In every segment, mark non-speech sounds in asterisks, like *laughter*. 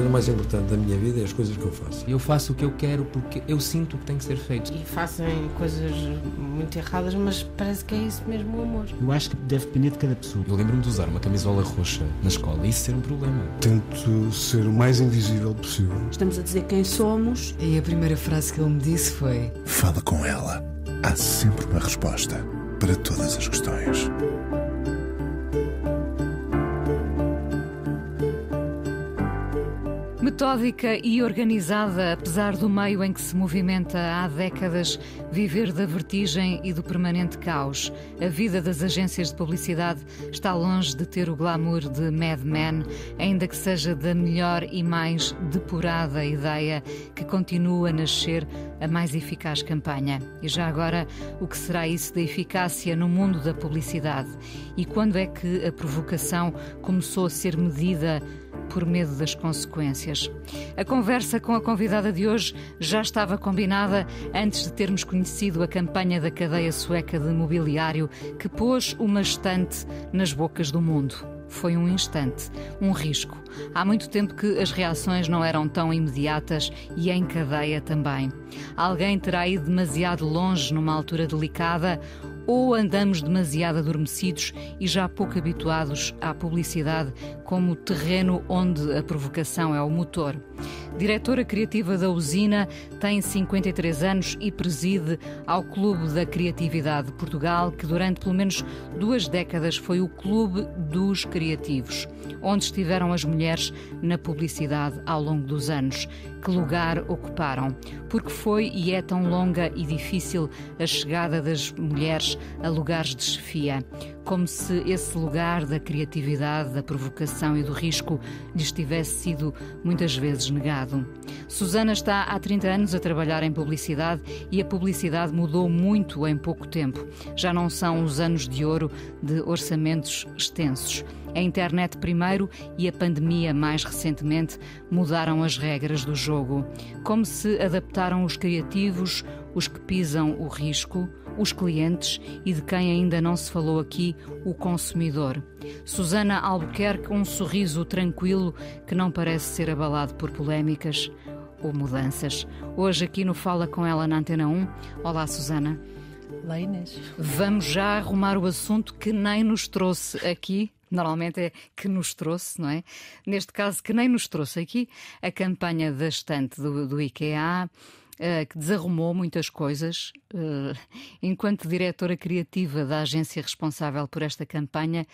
coisa mais importante da minha vida é as coisas que eu faço. Eu faço o que eu quero porque eu sinto que tem que ser feito. E fazem coisas muito erradas, mas parece que é isso mesmo o amor. Eu acho que deve depender de cada pessoa. Eu lembro-me de usar uma camisola roxa na escola e isso ser um problema. Tento ser o mais invisível possível. Estamos a dizer quem somos. E a primeira frase que ele me disse foi: Fala com ela. Há sempre uma resposta para todas as questões. Metódica e organizada, apesar do meio em que se movimenta há décadas, viver da vertigem e do permanente caos. A vida das agências de publicidade está longe de ter o glamour de Mad Men, ainda que seja da melhor e mais depurada ideia que continua a nascer a mais eficaz campanha. E já agora, o que será isso da eficácia no mundo da publicidade? E quando é que a provocação começou a ser medida por medo das consequências. A conversa com a convidada de hoje já estava combinada antes de termos conhecido a campanha da cadeia sueca de mobiliário que pôs uma estante nas bocas do mundo. Foi um instante, um risco. Há muito tempo que as reações não eram tão imediatas e em cadeia também. Alguém terá ido demasiado longe numa altura delicada ou andamos demasiado adormecidos e já pouco habituados à publicidade como terreno onde a provocação é o motor. Diretora criativa da usina, tem 53 anos e preside ao Clube da Criatividade de Portugal, que durante pelo menos duas décadas foi o Clube dos Criativos, onde estiveram as mulheres na publicidade ao longo dos anos que lugar ocuparam, porque foi e é tão longa e difícil a chegada das mulheres a lugares de chefia como se esse lugar da criatividade, da provocação e do risco lhes tivesse sido muitas vezes negado. Susana está há 30 anos a trabalhar em publicidade e a publicidade mudou muito em pouco tempo. Já não são os anos de ouro de orçamentos extensos. A internet primeiro e a pandemia mais recentemente mudaram as regras do jogo. Como se adaptaram os criativos, os que pisam o risco, os clientes e de quem ainda não se falou aqui, o consumidor. Susana Albuquerque, um sorriso tranquilo que não parece ser abalado por polémicas ou mudanças. Hoje aqui no Fala com ela na Antena 1. Olá, Susana. Leines Vamos já arrumar o assunto que nem nos trouxe aqui. Normalmente é que nos trouxe, não é? Neste caso, que nem nos trouxe aqui a campanha da estante do, do IKEA eh, que desarrumou muitas coisas. Eh, enquanto diretora criativa da agência responsável por esta campanha,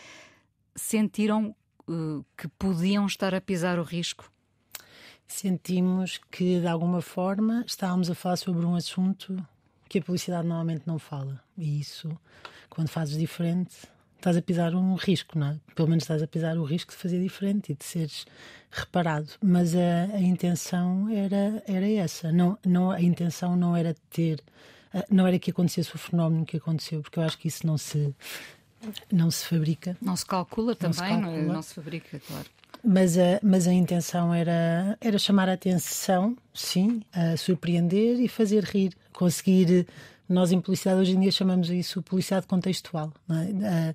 sentiram eh, que podiam estar a pisar o risco? Sentimos que, de alguma forma, estávamos a falar sobre um assunto que a publicidade normalmente não fala. E isso, quando fazes diferente, estás a pisar um risco, não é? Pelo menos estás a pisar o risco de fazer diferente e de seres reparado. Mas a, a intenção era, era essa. Não, não, a intenção não era ter. Não era que acontecesse o fenómeno que aconteceu, porque eu acho que isso não se, não se fabrica. Não se calcula não também, se é? calcula. Não, se fabrica, claro mas a, mas a intenção era, era chamar a atenção, sim, a surpreender e fazer rir, conseguir nós, em publicidade, hoje em dia chamamos isso publicidade contextual. É? Eh,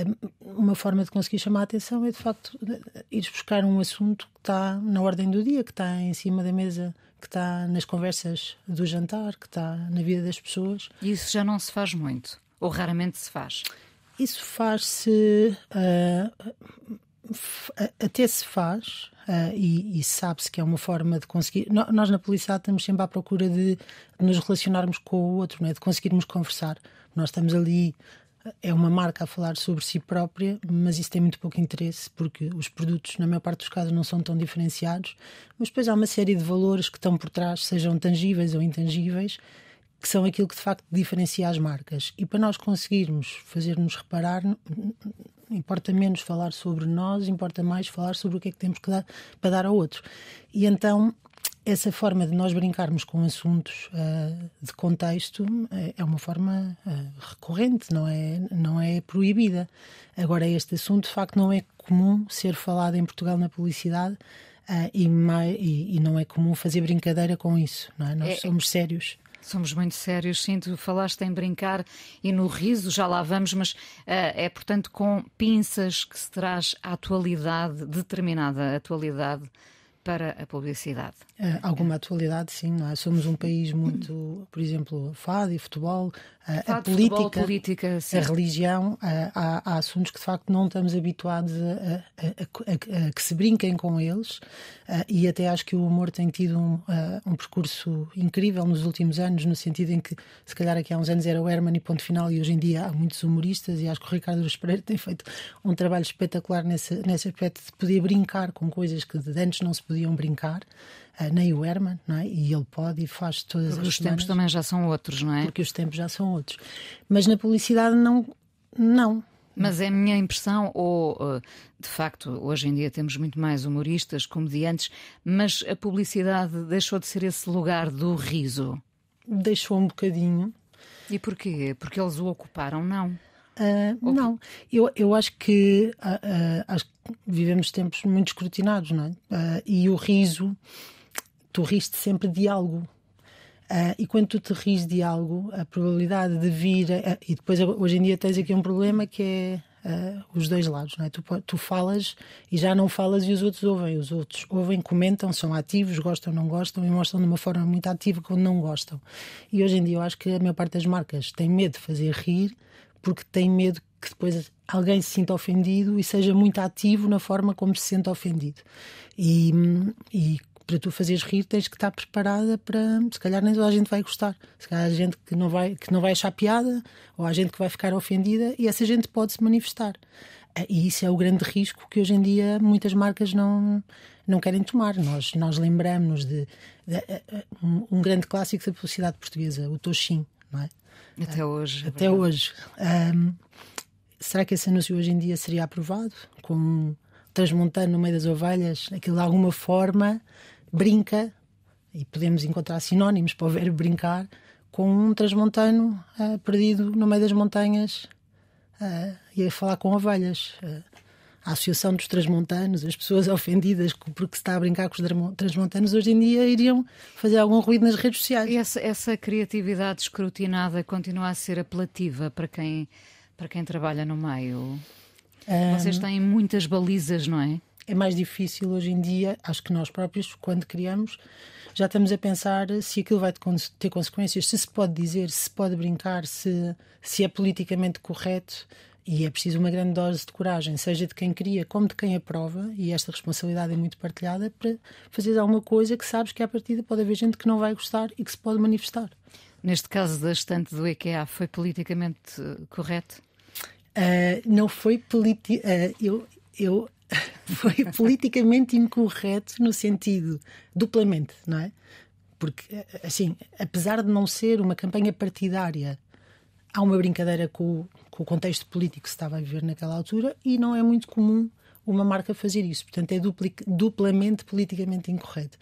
eh, uma forma de conseguir chamar a atenção é, de facto, eh, ir buscar um assunto que está na ordem do dia, que está em cima da mesa que está nas conversas do jantar, que está na vida das pessoas. E isso já não se faz muito, ou raramente se faz? Isso faz-se uh, até se faz uh, e, e sabe-se que é uma forma de conseguir. No, nós na polícia estamos sempre à procura de, de nos relacionarmos com o outro, não é? de conseguirmos conversar. Nós estamos ali é uma marca a falar sobre si própria, mas isso tem muito pouco interesse porque os produtos, na maior parte dos casos, não são tão diferenciados. Mas depois há uma série de valores que estão por trás, sejam tangíveis ou intangíveis, que são aquilo que de facto diferencia as marcas. E para nós conseguirmos fazer-nos reparar, Importa menos falar sobre nós, importa mais falar sobre o que é que temos que dar para dar ao outro. E então essa forma de nós brincarmos com assuntos uh, de contexto uh, é uma forma uh, recorrente, não é, não é proibida. Agora, este assunto de facto não é comum ser falado em Portugal na publicidade ah, e, mais, e, e, não é comum fazer brincadeira com isso. Não é? Nós é, é somos sérios. Somos muito sérios, sinto. Falaste em brincar e no riso, já lá vamos, mas uh, é, portanto, com pinças que se traz a atualidade, determinada atualidade para a publicidade. É, alguma é. atualidade, sim, não é? Somos um país muito, por exemplo, fado e futebol, eh, fado, a política, futebol, política a religião, eh, há, há, assuntos que de facto não estamos habituados a, a, a que se brinquem com eles eh, e até acho que o humor tem tido um, um, percurso incrível nos últimos anos, no sentido em que se calhar aqui há uns anos era o Herman e ponto final e hoje em dia há muitos humoristas e acho que o Ricardo Luz Pereira tem feito um trabalho espetacular nesse, nesse aspecto de poder brincar com coisas que antes não se podia podiam brincar, eh, nem o Herman, não é? E ele pode e faz todas Porque as os tempos também já são outros, não é? Porque os tempos já são outros. Mas na publicidade não. Não, mas é a minha impressão, ou eh, de facto, hoje em dia temos muito mais humoristas, comediantes, mas a publicidade deixou de ser esse lugar do riso? Deixou um bocadinho. E porquê? Porque eles o ocuparam, não? Uh, ah, Ou... não, eu, eu acho que uh, uh, acho que vivemos tempos muito escrutinados, não é? e o riso, tu riste sempre de algo. e quando tu te ris de algo, a probabilidade de vir. e depois, hoje em dia, tens aqui um problema que é Uh, os dois lados. Não é? tu, tu falas e já não falas e os outros ouvem. Os outros ouvem, comentam, são ativos, gostam, ou não gostam e mostram de uma forma muito ativa quando não gostam. E hoje em dia eu acho que a maior parte das marcas tem medo de fazer rir porque tem medo que depois alguém se sinta ofendido e seja muito ativo na forma como se sente ofendido. E, e para tu fazeres rir tens que estar preparada para se calhar nem toda a gente vai gostar se calhar há gente que não vai que não vai achar piada ou há gente que vai ficar ofendida e essa gente pode se manifestar eh, e isso é o grande risco que hoje em dia muitas marcas não não querem tomar nós nós lembramos de, de, de eh, eh, um, um grande clássico da publicidade portuguesa o Toshin não é até hoje. Até hoje. Um, será que esse anúncio hoje em dia seria aprovado? Com um transmontano no meio das ovelhas, aquilo de alguma forma brinca, e podemos encontrar sinónimos para o verbo brincar, com um transmontano uh, perdido no meio das montanhas uh, e a falar com ovelhas. Uh, a Associação dos Transmontanos, as pessoas *laughs* ofendidas porque se está a brincar com os transmontanos, hoje em dia iriam fazer algum ruído nas redes sociais. Essa, essa criatividade escrutinada continua a ser apelativa para quem, para quem trabalha no meio? Vocês têm muitas balizas, não é? é mais difícil hoje em dia, acho que nós próprios, quando criamos, já estamos a pensar se aquilo vai ter consequências, se se pode dizer, se se pode brincar, se, se é politicamente correto. E é preciso uma grande dose de coragem, seja de quem cria como de quem aprova, e esta responsabilidade é muito partilhada, para fazer alguma coisa que sabes que à partida pode haver gente que não vai gostar e que se pode manifestar. Neste caso da estante do IKEA, foi politicamente eh, correto? Uh, não foi politi uh, eu, eu *laughs* foi politicamente incorreto no sentido duplamente, não é? Porque assim, apesar de não ser uma campanha partidária, há uma brincadeira com, com, o contexto político que se estava a viver naquela altura e não é muito comum uma marca fazer isso. Portanto, é duplamente politicamente incorreto.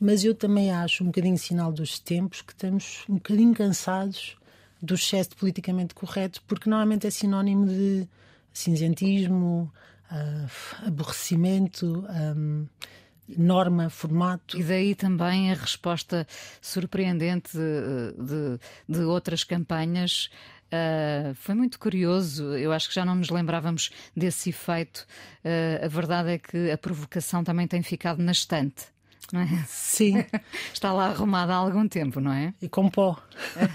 Mas eu também acho um bocadinho sinal dos tempos que estamos um bocadinho cansados do excesso de politicamente correto, porque normalmente é sinónimo de cinzentismo, uh, aborrecimento. Um, ah, norma, formato. E daí também a resposta surpreendente de, de, de outras campanhas Uh, foi muito curioso, eu acho que já não nos lembrávamos desse efeito. Uh, a verdade é que a provocação também tem ficado na estante. Não é? Sim. *laughs* Está lá arrumada há algum tempo, não é? E com pó.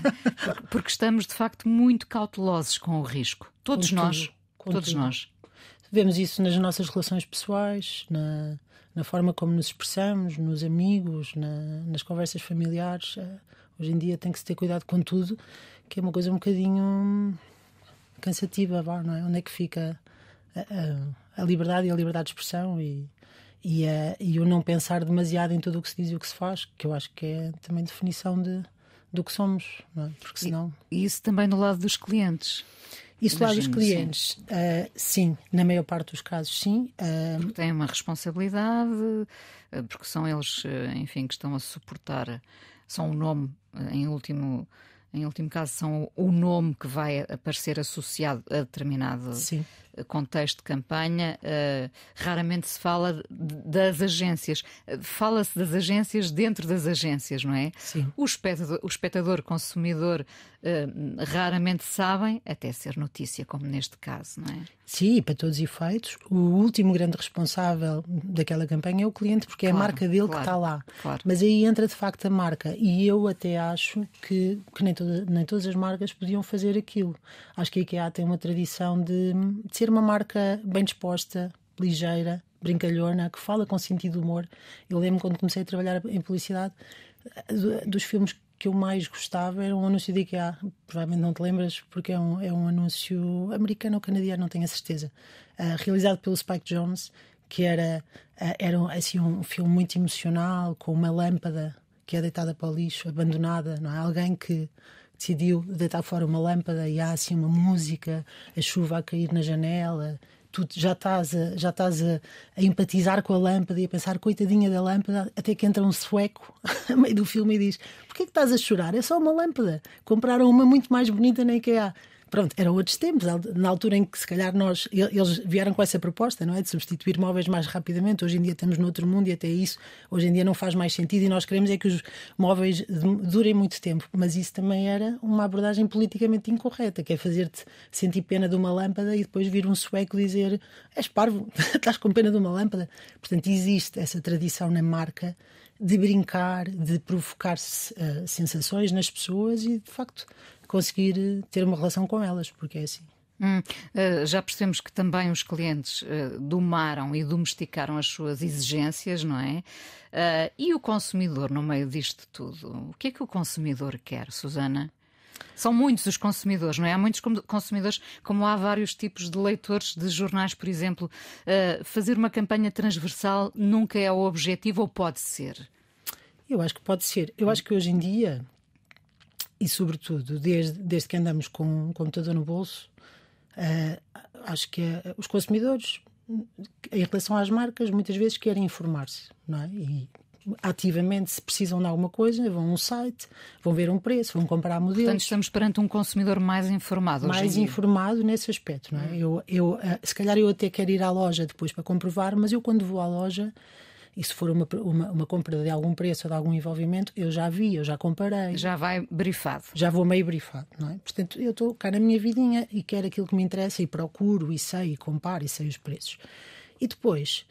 *laughs* porque, estamos, de facto, muito cautelosos com o risco. Todos nós. Todos nós. Vemos isso nas nossas relações pessoais, na, na forma como nos expressamos, nos amigos, na, nas conversas familiares. Ah, hoje em dia tem que se ter cuidado com tudo que é uma coisa um bocadinho hum, cansativa, não é? Onde é que fica a, a, a liberdade e a liberdade de expressão e, e, a, e o não pensar demasiado em tudo o que se diz e o que se faz, que eu acho que é também definição de, do que somos, não é? Porque senão... E isso também no lado dos clientes? Isso lá dos clientes, sim. Uh, sim. na maior parte dos casos, sim. Uh, porque têm uma responsabilidade, ah, porque são eles, enfim, que estão a suportar, são o um nome, em último em último caso, são o nome que vai aparecer associado a determinado Sim contexto de campanha, eh, raramente se fala das agências. Fala-se das agências dentro das agências, não é? Sim. O espectador, o espectador consumidor eh, raramente sabem, até ser notícia, como neste caso, não é? Sim, para todos os efeitos. O último grande responsável daquela campanha é o cliente, porque claro, é a marca dele claro, que está lá. Claro. Mas aí entra de facto a marca. E eu até acho que, que nem, toda, nem todas as marcas podiam fazer aquilo. Acho que a IKEA tem uma tradição de, de ser uma marca bem disposta, ligeira, brincalhona, que fala com sentido de humor. Eu lembro quando comecei a trabalhar em publicidade, dos filmes que eu mais gostava era um anúncio de IKEA. Provavelmente não te lembras, porque é um, é um anúncio americano ou canadiano, não tenho a certeza. Uh, realizado pelo Spike Jones, que era, uh, era assim, um filme muito emocional, com uma lâmpada que é deitada para o lixo, abandonada, não é? Alguém que decidiu deitar fora uma lâmpada e há assim uma música, a chuva a cair na janela, tu já estás a, já estás a, a, empatizar com a lâmpada e a pensar, coitadinha da lâmpada, até que entra um sueco no *laughs* meio do filme e diz: Porquê que estás a chorar? É só uma lâmpada. Compraram uma muito mais bonita na IKEA pronto, eram outros tempos, na altura em que se calhar nós, eles vieram com essa proposta, não é? De substituir móveis mais rapidamente. Hoje em dia estamos noutro mundo e até isso, hoje em dia não faz mais sentido e nós queremos é que os móveis durem muito tempo. Mas isso também era uma abordagem politicamente incorreta, que é fazer-te sentir pena de uma lâmpada e depois vir um sueco dizer és parvo, *laughs* estás com pena de uma lâmpada. Portanto, existe essa tradição na marca de brincar, de provocar uh, eh, sensações nas pessoas e, de facto, conseguir eh, ter uma relação com elas, porque é assim. Hum, eh, já percebemos que também os clientes eh, domaram e domesticaram as suas exigências, não é? e o consumidor, no meio disto tudo, o que é que o consumidor quer, Susana? São muitos os consumidores, não é? Há muitos consumidores, como há vários tipos de leitores de jornais, por exemplo. fazer uma campanha transversal nunca é o objetivo ou pode ser? Eu acho que pode ser. Eu acho que hoje em dia e, sobretudo, desde, desde que andamos com um computador no bolso, uh, acho que uh, os consumidores, em relação às marcas, muitas vezes querem informar-se, não é? E, ativamente, se precisam de alguma coisa, vão a um site, vão ver um preço, vão comprar modelos. Portanto, estamos perante um consumidor mais informado. Mais informado nesse aspecto, não é? Hum. Eu, eu, ah, se calhar eu até quero ir à loja depois para comprovar, mas eu quando vou à loja e se for uma, uma, uma, compra de algum preço ou de algum envolvimento, eu já vi, eu já comparei. Já vai brifado. Já vou meio brifado, não é? Portanto, eu estou cá na minha vidinha e quero aquilo que me interessa e procuro e sei e comparo e sei os preços. E depois,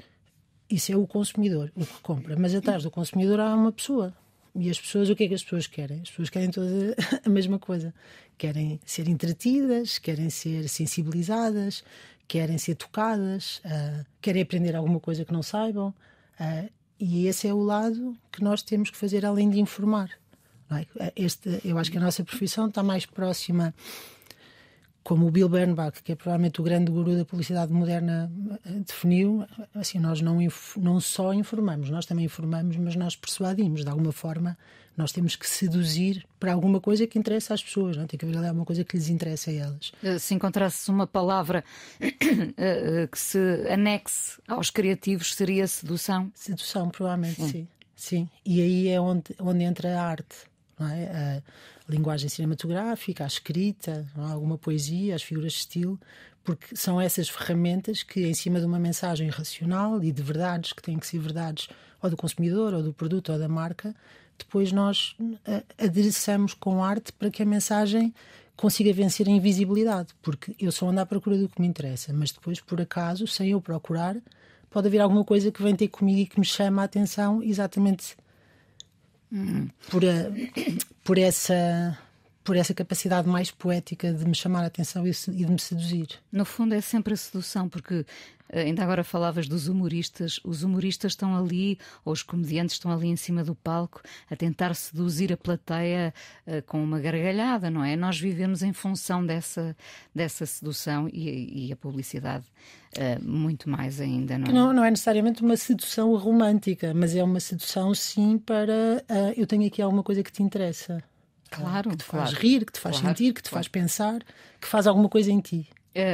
isso é o consumidor, o que compra. Mas atrás do consumidor há uma pessoa. E as pessoas, o que é que as pessoas querem? As pessoas querem toda *laughs* a mesma coisa. Querem ser entretidas, querem ser sensibilizadas, querem ser tocadas, uh, querem aprender alguma coisa que não saibam. Uh, e esse é o lado que nós temos que fazer além de informar. É? Ah, este, eu acho que a nossa profissão está mais próxima como o Bill Bernbach, que é provavelmente o grande guru da publicidade moderna, eh, definiu, assim, nós não, não só informamos, nós também informamos, mas nós persuadimos. De alguma forma, nós temos que seduzir para alguma coisa que interessa às pessoas, não? É? tem que haver alguma coisa que lhes interessa a elas. Eh, se encontrasse uma palavra *coughs* eh, que se anexe aos criativos, seria sedução? Sedução, provavelmente, sim. Sim, sim. e aí é onde, onde entra a arte. Não é? linguagem cinematográfica, à escrita, a é? alguma poesia, às figuras de estilo, porque são essas ferramentas que, em cima de uma mensagem racional e de verdades que têm que ser verdades ou do consumidor, ou do produto, ou da marca, depois nós eh, adereçamos com arte para que a mensagem consiga vencer a invisibilidade, porque eu só ando à procura do que me interessa, mas depois, por acaso, sem eu procurar, pode haver alguma coisa que vem ter comigo e que me chama a atenção exatamente por, por, essa, por essa capacidade mais poética de me chamar a atenção e, e de me seduzir. No fundo, é sempre a sedução, porque eh, ainda agora falavas dos humoristas. Os humoristas estão ali, ou os comediantes estão ali em cima do palco, a tentar seduzir a plateia uh, com uma gargalhada, não é? Nós vivemos em função dessa, dessa sedução e, e a publicidade uh, muito mais ainda, não é? Não, não é necessariamente uma sedução romântica, mas é uma sedução, sim, para uh, eu tenho aqui alguma coisa que te interessa. Claro, que te faz claro, rir, que te faz claro, sentir, que te claro. faz pensar, que faz alguma coisa em ti.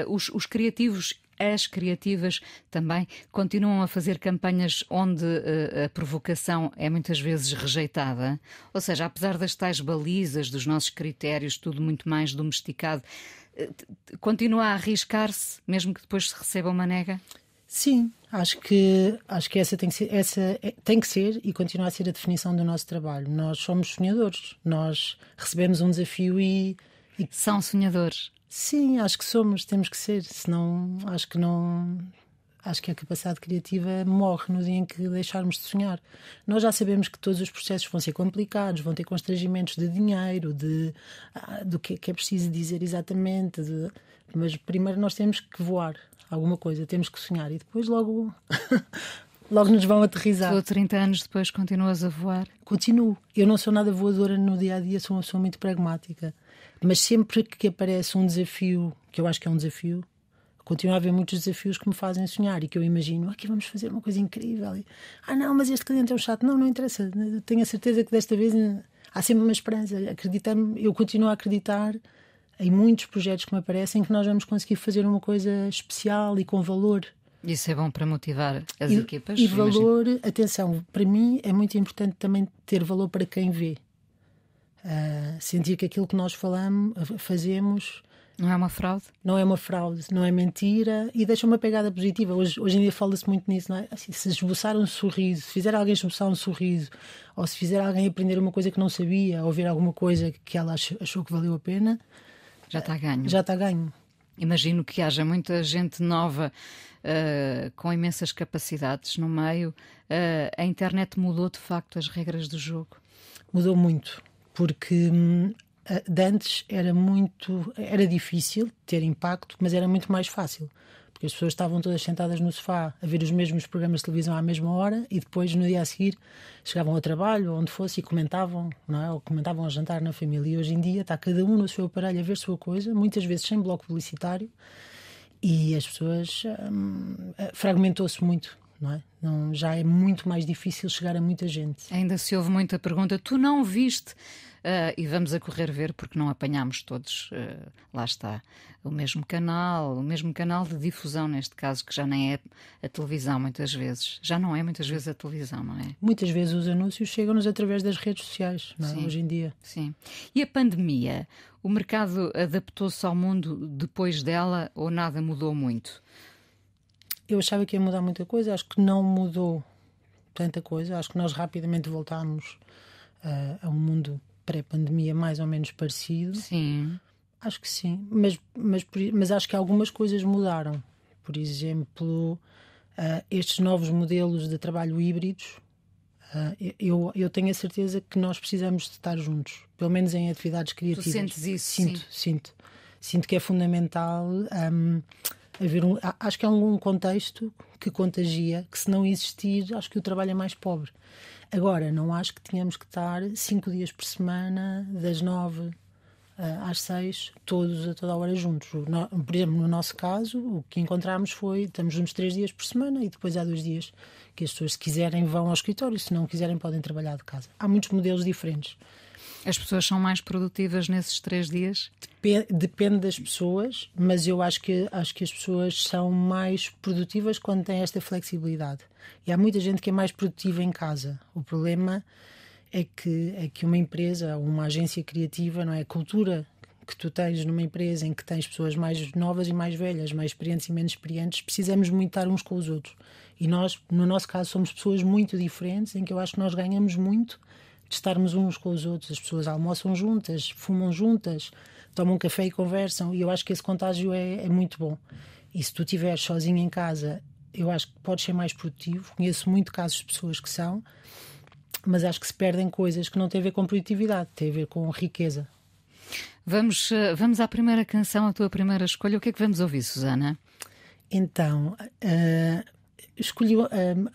Uh, os, os, criativos as criativas também continuam a fazer campanhas onde uh, a provocação é muitas vezes rejeitada? Ou seja, apesar das tais balizas, dos nossos critérios, tudo muito mais domesticado, uh, continua a arriscar-se, mesmo que depois se receba uma nega? Sim, acho que, acho que essa, tem que ser, essa é, tem que ser e continua a ser a definição do nosso trabalho. Nós somos sonhadores, nós recebemos um desafio e. e... São sonhadores. Sim, acho que somos, temos que ser, senão acho que não. Acho que a capacidade criativa morre no dia em que deixarmos de sonhar. Nós já sabemos que todos os processos vão ser complicados, vão ter constrangimentos de dinheiro, de ah, do que, que é preciso dizer exatamente, de, mas primeiro nós temos que voar alguma coisa, temos que sonhar e depois logo *laughs* logo nos vão aterrizar. Tu, 30 anos depois, continuas a voar? Continuo. Eu não sou nada voadora no dia a dia, sou uma pessoa muito pragmática. Mas sempre que aparece um desafio, que eu acho que é um desafio, continua a haver muitos desafios que me fazem sonhar e que eu imagino, aqui vamos fazer uma coisa incrível. E, ah, não, mas este cliente é um chato. Não, não interessa. tenho a certeza que desta vez eh, há sempre uma esperança. Acreditar, eu continuo a acreditar em muitos projetos que me aparecem que nós vamos conseguir fazer uma coisa especial e com valor. Isso é bom para motivar as e, equipas. E valor, imagino. atenção, para mim é muito importante também ter valor para quem vê. Uh, ah, sentir que aquilo que nós falamos, fazemos. Não é uma fraude? Não é uma fraude, não é mentira e deixa uma pegada positiva. Hoje, hoje em dia fala-se muito nisso, não é? Assim, se esboçar um sorriso, se fizer alguém esboçar um sorriso, ou se fizer alguém aprender uma coisa que não sabia, ou ver alguma coisa que ela achou que valeu a pena. Já está ganho. Já está ganho. Imagino que haja muita gente nova uh, com imensas capacidades no meio. Uh, a internet mudou de facto as regras do jogo? Mudou muito porque hum, de antes era muito. era difícil ter impacto, mas era muito mais fácil. Porque as pessoas estavam todas sentadas no sofá a ver os mesmos programas de televisão à mesma hora e depois, no dia a seguir, chegavam ao trabalho, onde fosse, e comentavam, não é? Ou comentavam ao jantar na família. E hoje em dia está cada um no seu aparelho a ver a sua coisa, muitas vezes sem bloco publicitário, e as pessoas. Hum, eh, fragmentou-se muito não é? Não, já é muito mais difícil chegar a muita gente. Ainda se ouve muita pergunta. Tu não viste? Uh, e vamos a correr ver porque não apanhámos todos. Uh, lá está o mesmo canal, o mesmo canal de difusão neste caso que já nem é a televisão muitas vezes. Já não é muitas vezes a televisão, não é? Muitas vezes os anúncios chegam-nos através das redes sociais, não é? Sim, hoje em dia. Sim. E a pandemia, o mercado adaptou-se ao mundo depois dela ou nada mudou muito? Eu achava que ia mudar muita coisa, acho que não mudou tanta coisa. Acho que nós rapidamente voltámos uh, a um mundo pré-pandemia mais ou menos parecido. Sim. Acho que sim, mas, mas, mas acho que algumas coisas mudaram. Por exemplo, uh, estes novos modelos de trabalho híbridos, ah, eu, eu tenho a certeza que nós precisamos de estar juntos, pelo menos em atividades criativas. Tu sentes isso? Sinto, sim. sinto. Sinto que é fundamental. Um, haver um, acho que há um contexto que contagia, que se não existir, acho que o trabalho é mais pobre. Agora, não acho que tenhamos que estar cinco dias por semana, das nove eh, às seis, todos a toda hora juntos. Por exemplo, no nosso caso, o que encontramos foi: estamos juntos três dias por semana e depois há dois dias que as pessoas, se quiserem, vão ao escritório, se não quiserem, podem trabalhar de casa. Há muitos modelos diferentes. As pessoas são mais produtivas nesses três dias? Depende, depende das pessoas, mas eu acho que, acho que as pessoas são mais produtivas quando têm esta flexibilidade. E há muita gente que é mais produtiva em casa. O problema é que, é que uma empresa, uma agência criativa, não é? A cultura que tu tens numa empresa em que tens pessoas mais novas e mais velhas, mais experientes e menos experientes, precisamos muito estar uns com os outros. E nós, no nosso caso, somos pessoas muito diferentes, em que eu acho que nós ganhamos muito de estarmos uns com os outros. As pessoas almoçam juntas, fumam juntas, tomam café e conversam. E eu acho que esse contágio é, é muito bom. E se tu estiveres sozinho em casa, eu acho que podes ser mais produtivo. Conheço muito casos de pessoas que são, mas acho que se perdem coisas que não têm a ver com produtividade, têm a ver com riqueza. Vamos, eh, vamos à primeira canção, à tua primeira escolha. O que é que vamos ouvir, Susana? Então, uh, escolhi, uh,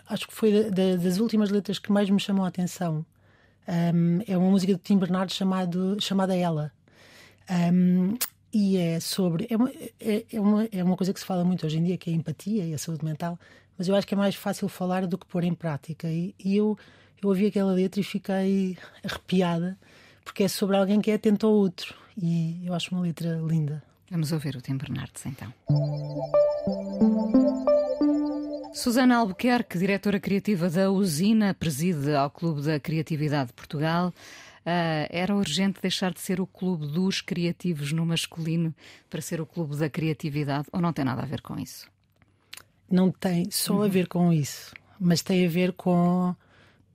acho que foi da, da, das últimas letras que mais me chamou a atenção um, é uma música do Tim Bernardes chamado, chamada Ela. Um, e é sobre. É uma, é, é, uma, é uma coisa que se fala muito hoje em dia, que é a empatia e a saúde mental, mas eu acho que é mais fácil falar do que pôr em prática. E, e eu, eu ouvi aquela letra e fiquei arrepiada, porque é sobre alguém que é atento ao outro. E eu acho uma letra linda. Vamos ouvir o Tim Bernardes então. Susana Albuquerque, diretora criativa da Usina, preside ao Clube da Criatividade de Portugal. Uh, era urgente deixar de ser o clube dos criativos no masculino para ser o clube da criatividade ou não tem nada a ver com isso? Não tem só uhum. a ver com isso, mas tem a ver com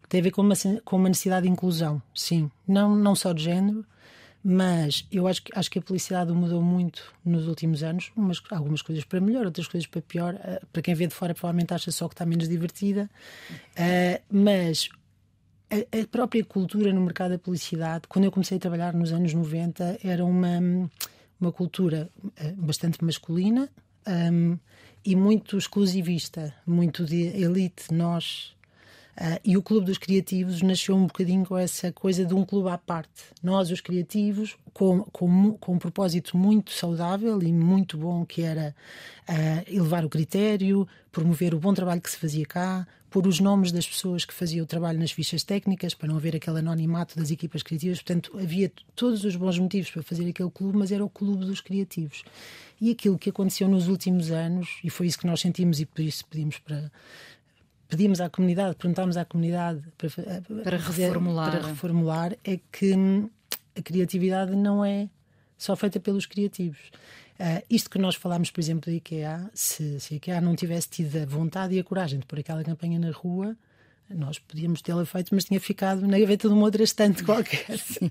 tem a ver com uma, com uma necessidade de inclusão, sim, não não só de género, mas eu acho que, acho que a publicidade mudou muito nos últimos anos, umas, algumas coisas para melhor, outras coisas para pior. Uh, para quem vê de fora, provavelmente acha só que está menos divertida. Uh, mas a, a, própria cultura no mercado da publicidade, quando eu comecei a trabalhar nos anos 90, era uma, uma cultura eh, bastante masculina um, ehm, e muito exclusivista, muito de elite, nós. Uh, e o Clube dos Criativos nasceu um bocadinho com essa coisa de um clube à parte. Nós, os criativos, com, com, com um propósito muito saudável e muito bom, que era uh, elevar o critério, promover o bom trabalho que se fazia cá, pôr os nomes das pessoas que faziam o trabalho nas fichas técnicas, para não haver aquele anonimato das equipas criativas. Portanto, havia todos os bons motivos para fazer aquele clube, mas era o Clube dos Criativos. E aquilo que aconteceu nos últimos anos, e foi isso que nós sentimos e por isso pedimos para pedimos à comunidade, perguntámos à comunidade para, eh, para reformular. para reformular, é que hum, a criatividade não é só feita pelos criativos. Uh, isto que nós falámos, por exemplo, da IKEA, se, se a IKEA não tivesse tido a vontade e a coragem de pôr aquela campanha na rua, nós podíamos tê-la feito, mas tinha ficado na gaveta de uma outra estante qualquer. *laughs*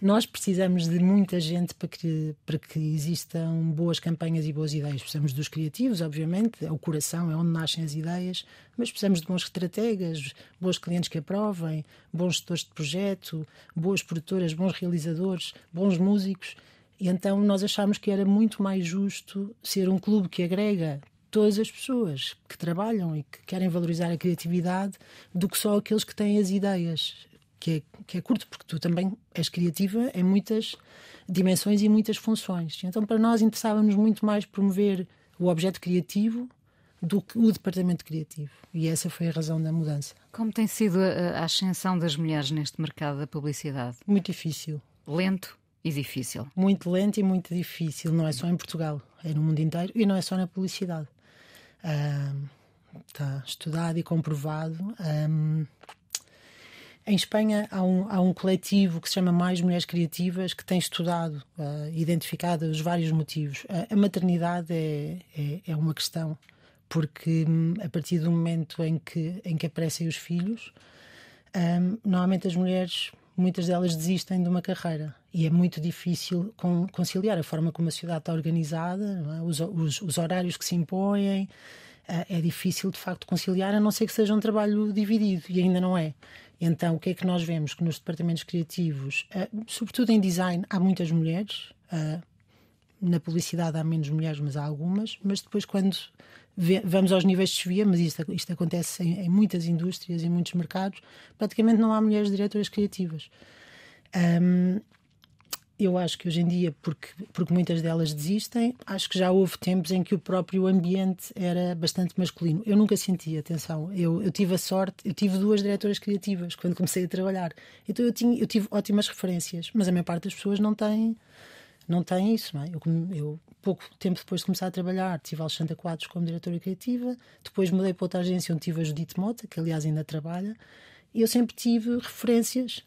Nós precisamos de muita gente para que, para que existam boas campanhas e boas ideias. Precisamos dos criativos, obviamente, é o coração, é onde nascem as ideias, mas precisamos de bons estrategas, bons clientes que aprovem, bons gestores de projeto, boas produtoras, bons realizadores, bons músicos. E então nós achámos que era muito mais justo ser um clube que agrega todas as pessoas que trabalham e que querem valorizar a criatividade do que só aqueles que têm as ideias. Que é, que é curto, porque tu também és criativa em muitas dimensões e muitas funções. Então, para nós, interessava-nos muito mais promover o objeto criativo do que o departamento criativo. E essa foi a razão da mudança. Como tem sido eh, a ascensão das mulheres neste mercado da publicidade? Muito difícil. Lento e difícil. Muito lento e muito difícil. Não é só em Portugal, é no mundo inteiro e não é só na publicidade está estudado e comprovado. Em Espanha há um, há um, coletivo que se chama Mais Mulheres Criativas que tem estudado, uh, identificado os vários motivos. a maternidade é, é, é, uma questão, porque hum, a partir do momento em que, em que aparecem os filhos, um, normalmente as mulheres muitas delas desistem de uma carreira. E é muito difícil conciliar a forma como a cidade está organizada, é? os, os, os, horários que se impõem. É, é difícil, de facto, conciliar, a não ser que seja um trabalho dividido, e ainda não é. Então, o que é que nós vemos? Que nos departamentos criativos, é, sobretudo em design, há muitas mulheres, é, na publicidade há menos mulheres, mas há algumas, mas depois quando vamos aos níveis de chuvia, mas isto, isto acontece em, em muitas indústrias, em muitos mercados, praticamente não há mulheres diretoras criativas. Um, eu acho que hoje em dia, porque, porque muitas delas desistem, acho que já houve tempos em que o próprio ambiente era bastante masculino. Eu nunca senti, atenção, eu, eu tive a sorte, eu tive duas diretoras criativas quando comecei a trabalhar. Então eu, tinha, eu tive ótimas referências, mas a maior parte das pessoas não tem, não tem isso, não é? Eu, eu pouco tempo depois de começar a trabalhar, tive a Alexandra Quadros como diretora criativa, depois mudei para outra agência onde tive a Judite Mota, que aliás ainda trabalha, e eu sempre tive referências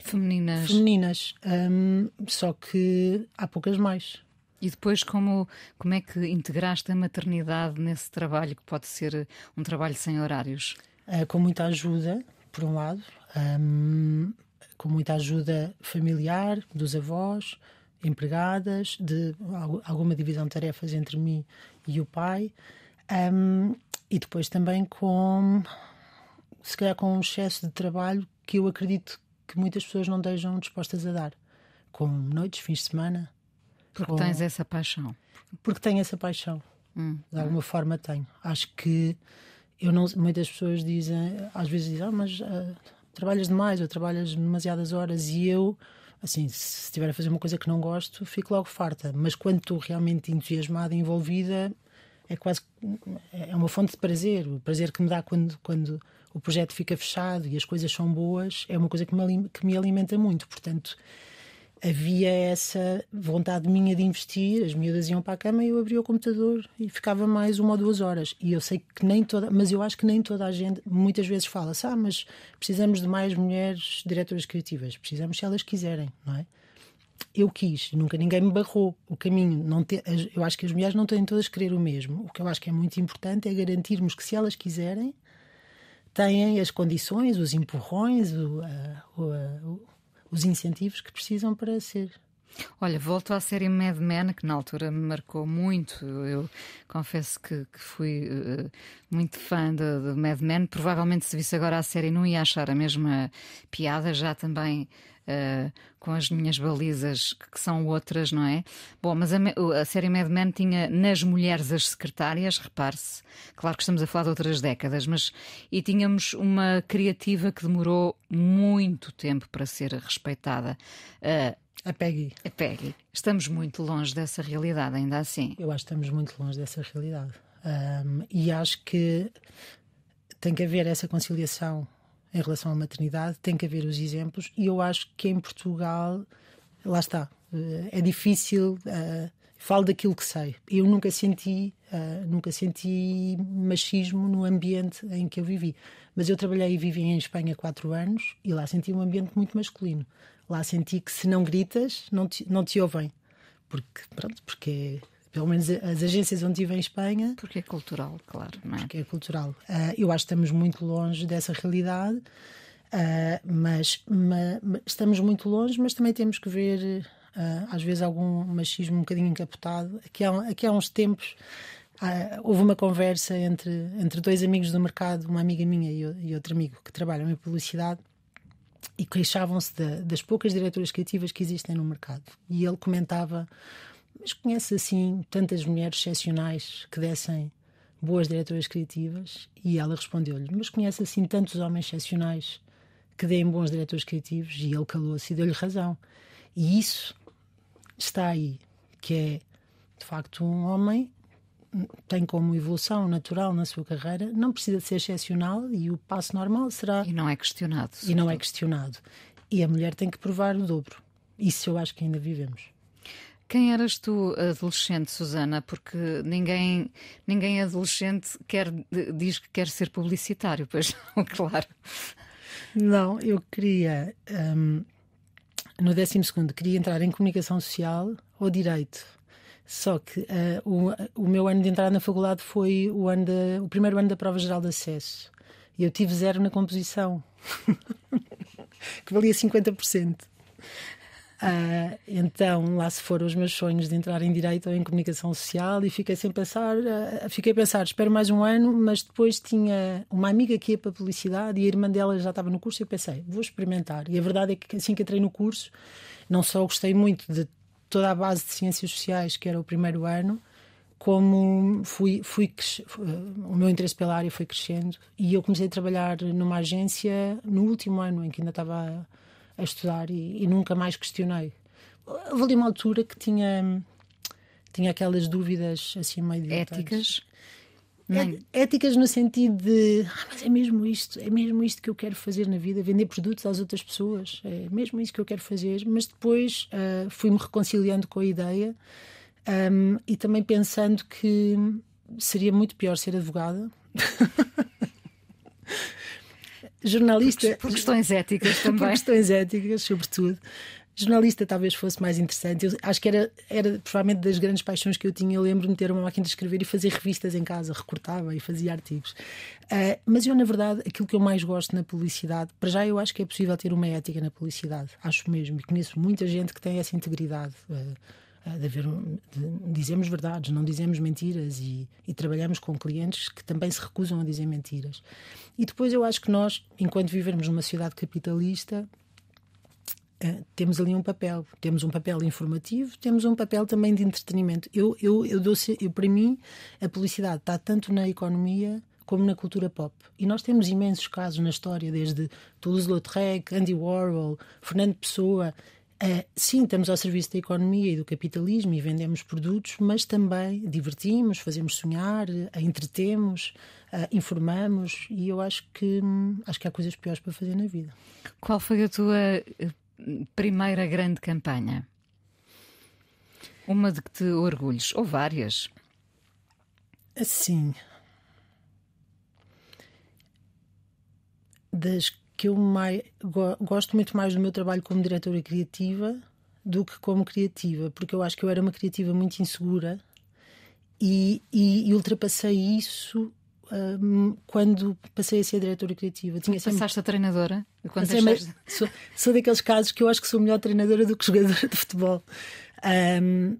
femininas. femininas um, só que há poucas mais. E depois, como, como é que integraste a maternidade nesse trabalho, que pode ser um trabalho sem horários? Uh, com muita ajuda, por um lado, um, com muita ajuda familiar, dos avós, empregadas, de alguma divisão de tarefas entre mim e o pai, um, e depois também com, se calhar, com um excesso de trabalho que eu acredito que muitas pessoas não deixam dispostas a dar, com noites, fins de semana. Porque com... tens essa paixão. Porque tenho essa paixão. Hum, de hum. alguma hum. forma tenho. Acho que eu não, muitas pessoas dizem, às vezes dizem, ah, mas uh, trabalhas demais ou trabalhas demasiadas horas e eu assim, se estiver a fazer uma coisa que não gosto, fico logo farta. Mas quando estou realmente entusiasmada, envolvida, é quase é uma fonte de prazer. O prazer que me dá quando, quando o projeto fica fechado e as coisas são boas é uma coisa que me, que me alimenta muito. Portanto, havia essa vontade minha de investir, as miúdas iam para a cama e eu abria o computador e ficava mais uma ou duas horas. E eu sei que nem toda, mas eu acho que nem toda a gente muitas vezes fala-se, ah, mas precisamos de mais mulheres diretoras criativas, precisamos se elas quiserem, não é? Eu quis, nunca ninguém me barrou o caminho. Não te, eu acho que as mulheres não têm todas que querer o mesmo. O que eu acho que é muito importante é garantirmos que se elas quiserem, têm as condições, os empurrões, o, a, o, a, o os incentivos que precisam para ser Olha, volto à série Mad Men, que na altura me marcou muito. Eu confesso que, que fui uh, muito fã de, Mad Men. Provavelmente, se visse agora a série, não ia achar a mesma piada, já também uh, com as minhas balizas, que, que, são outras, não é? Bom, mas a, a série Mad Men tinha nas mulheres as secretárias, repare-se. Claro que estamos a falar de outras décadas, mas. E tínhamos uma criativa que demorou muito tempo para ser respeitada. Uh, a Peggy. A Peggy. Estamos muito longe dessa realidade, ainda assim. Eu acho que estamos muito longe dessa realidade. Um, e acho que tem que haver essa conciliação em relação à maternidade, tem que haver os exemplos, e eu acho que em Portugal, lá está, eh, é difícil. Uh, falo daquilo que sei. Eu nunca senti, uh, nunca senti machismo no ambiente em que eu vivi. Mas eu trabalhei e vivi em Espanha quatro anos e lá senti um ambiente muito masculino lá senti que se não gritas, não te, não te ouvem. Porque, pronto, porque pelo menos as agências onde estive em Espanha. Porque é cultural, claro, não é? Porque é cultural. Uh, eu acho que estamos muito longe dessa realidade, uh, mas, ma, estamos muito longe, mas também temos que ver, uh, às vezes, algum machismo um bocadinho encapotado. Aqui há, aqui há uns tempos. houve uma conversa entre, entre dois amigos do mercado, uma amiga minha e, e outro amigo que trabalham em publicidade, e queixavam-se das poucas diretoras criativas que existem no mercado. E ele comentava: Mas conhece assim tantas mulheres excepcionais que dessem boas diretoras criativas? E ela respondeu-lhe: Mas conhece assim tantos homens excepcionais que deem bons diretores criativos? E ele calou-se e deu-lhe razão. E isso está aí, que é de facto um homem tem como evolução natural na sua carreira, não precisa de ser excepcional e o passo normal será. E não é questionado. Sobretudo. E não é questionado. E a mulher tem que provar o dobro. Isso eu acho que ainda vivemos. Quem eras tu adolescente, Susana? Porque ninguém, ninguém adolescente quer, diz que quer ser publicitário, pois *laughs* não, claro. Não, eu queria, um, no 12, queria entrar em comunicação social ou direito. Só que uh, o, o, meu ano de entrada na faculdade foi o, ano de, o primeiro ano da prova geral de acesso. E eu tive zero na composição, *laughs* que valia 50%. Uh, ah, então, lá se foram os meus sonhos de entrar em Direito ou em Comunicação Social e fiquei sem pensar, uh, fiquei a pensar, espero mais um ano, mas depois tinha uma amiga que ia para a Publicidade e a irmã dela já estava no curso e eu pensei, vou experimentar. E a verdade é que assim que entrei no curso, não só gostei muito de toda a base de ciências sociais, que era o primeiro ano, como fui, fui, eh, o meu interesse pela área foi crescendo e eu comecei a trabalhar numa agência no último ano em que ainda estava a, estudar e, e, nunca mais questionei. Houve ali uma altura que tinha, tinha aquelas dúvidas assim meio éticas. É éticas no sentido de, ah, mas é mesmo isto, é mesmo isto que eu quero fazer na vida, vender produtos às outras pessoas, é mesmo isso que eu quero fazer. Mas depois uh, fui-me reconciliando com a ideia um, e também pensando que seria muito pior ser advogada. *laughs* jornalista. Por, questões éticas *laughs* também. Por questões éticas, sobretudo jornalista talvez fosse mais interessante. Eu acho que era, era provavelmente das grandes paixões que eu tinha. Eu lembro-me de ter uma máquina de escrever e fazer revistas em casa, recortava e fazia artigos. Uh, mas eu, na verdade, aquilo que eu mais gosto na publicidade, para já eu acho que é possível ter uma ética na publicidade, acho mesmo. E conheço muita gente que tem essa integridade. Uh, de haver, de, dizemos verdades, não dizemos mentiras e, e, trabalhamos com clientes que também se recusam a dizer mentiras. E depois eu acho que nós, enquanto vivermos numa sociedade capitalista, Uh, temos ali um papel. Temos um papel informativo, temos um papel também de entretenimento. Eu, eu, eu dou eu, para mim, a publicidade está tanto na economia como na cultura pop. E nós temos imensos casos na história, desde Toulouse-Lautrec, Andy Warhol, Fernando Pessoa. Uh, sim, estamos ao serviço da economia e do capitalismo e vendemos produtos, mas também divertimos, fazemos sonhar, ah, entretemos, uh, informamos e eu acho que, hum, acho que há coisas piores para fazer na vida. Qual foi a tua primeira grande campanha? Uma de que te orgulhes, ou várias? Assim. Das que eu mais, gosto muito mais do meu trabalho como diretora criativa do que como criativa, porque eu acho que eu era uma criativa muito insegura e, e, e ultrapassei isso Hum, quando passei a ser diretora criativa. Tinha sempre... Passaste a treinadora? sou, sou, daqueles casos que eu acho que sou melhor treinadora do que jogadora de futebol. Um,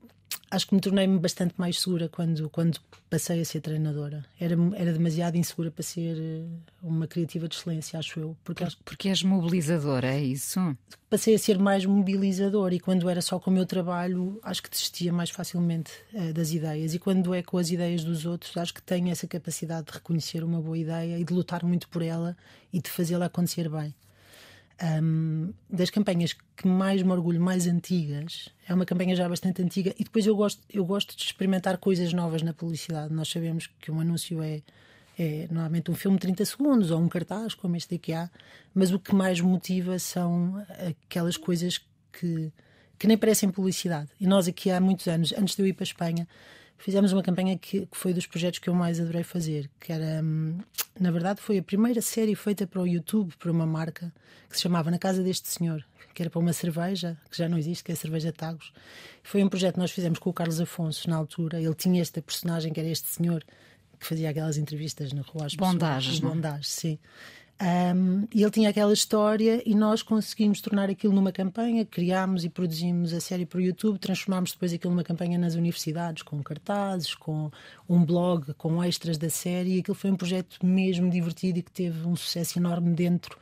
acho que me tornei-me bastante mais segura quando, quando passei a ser treinadora. Era, era demasiado insegura para ser eh, uma criativa de excelência, acho eu. Porque, Por, acho... porque és mobilizadora, é isso? Passei a ser mais mobilizadora e quando era só com o meu trabalho, acho que desistia mais facilmente uh, das ideias. E quando é com as ideias dos outros, acho que tenho essa capacidade de reconhecer uma boa ideia e de lutar muito por ela e de fazê-la acontecer bem. Um, das campanhas que mais me orgulho, mais antigas, é uma campanha já bastante antiga, e depois eu gosto, eu gosto de experimentar coisas novas na publicidade. Nós sabemos que um anúncio é, é normalmente um filme de 30 segundos ou um cartaz, como este aqui há, mas o que mais motiva são aquelas coisas que, que nem parecem publicidade. E nós aqui há muitos anos, antes de eu ir para a Espanha, fizemos uma campanha que, que, foi dos projetos que eu mais adorei fazer, que era, hum, na verdade, foi a primeira série feita para o YouTube, por uma marca, que se chamava Na Casa deste Senhor, que era para uma cerveja, que já não existe, que é a cerveja Tagos. Foi um projeto que nós fizemos com o Carlos Afonso na altura, ele tinha esta personagem que era este senhor, que fazia aquelas entrevistas na rua às Bondage, pessoas. É? Bondages, sim. Um, e ele tinha aquela história e nós conseguimos tornar aquilo numa campanha, criámos e produzimos a série para o YouTube, transformámos depois aquilo numa campanha nas universidades, com cartazes, com um blog, com extras da série. E aquilo foi um projeto mesmo divertido e que teve um sucesso enorme dentro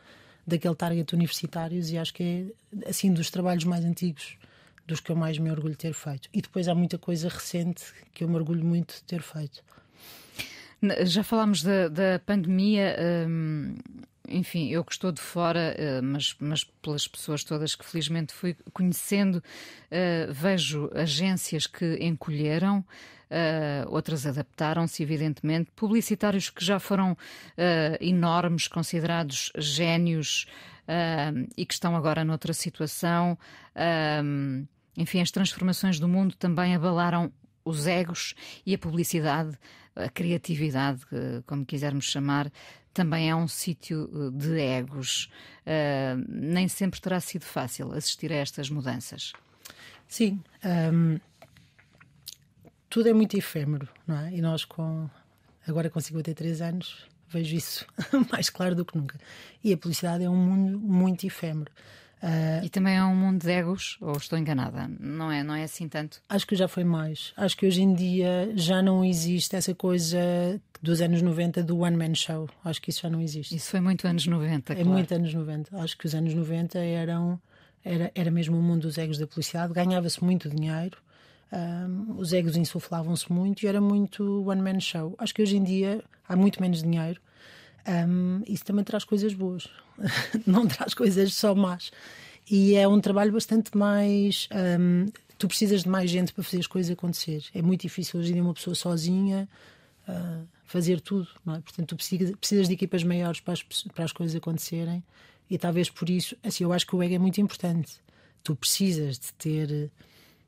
daquele target universitários e acho que é assim dos trabalhos mais antigos dos que eu mais me orgulho de ter feito. E depois há muita coisa recente que eu me orgulho muito de ter feito. Já falámos da, da pandemia. Hum enfim, eu que estou de fora, eh, mas, mas pelas pessoas todas que felizmente fui conhecendo, eh, vejo agências que encolheram, eh, outras adaptaram-se, evidentemente, publicitários que já foram enormes, considerados gênios e que estão agora noutra situação. enfim, as transformações do mundo também abalaram os egos e a publicidade a criatividade, eh, como quisermos chamar, também é um sítio eh, de egos. Uh, nem sempre terá sido fácil assistir a estas mudanças. Sim, um, ehm, tudo é muito efêmero, não é? E nós, com, agora com 53 anos, vejo isso *laughs* mais claro do que nunca. E a publicidade é um mundo muito efêmero. Uh, e também é um mundo de egos, ou estou enganada? Não é, não é assim tanto? Acho que já foi mais. Acho que hoje em dia já não existe essa coisa dos anos 90 do One Man Show. Acho que isso já não existe. Isso foi muito anos 90, é claro. É muito anos 90. Acho que os anos 90 eram. Era, era mesmo o mundo dos egos da publicidade, ganhava-se muito dinheiro, um, ehm, os egos insuflavam-se muito e era muito one-man show. Acho que hoje em dia há muito menos dinheiro, um, isso também traz coisas boas, *laughs* não traz coisas só más. E é um trabalho bastante mais. Um, tu precisas de mais gente para fazer as coisas acontecer. É muito difícil hoje em dia uma pessoa sozinha uh, fazer tudo, é? Portanto, tu precisas de equipas maiores para as, para as coisas acontecerem e talvez por isso, assim, eu acho que o ego é muito importante. Tu precisas de ter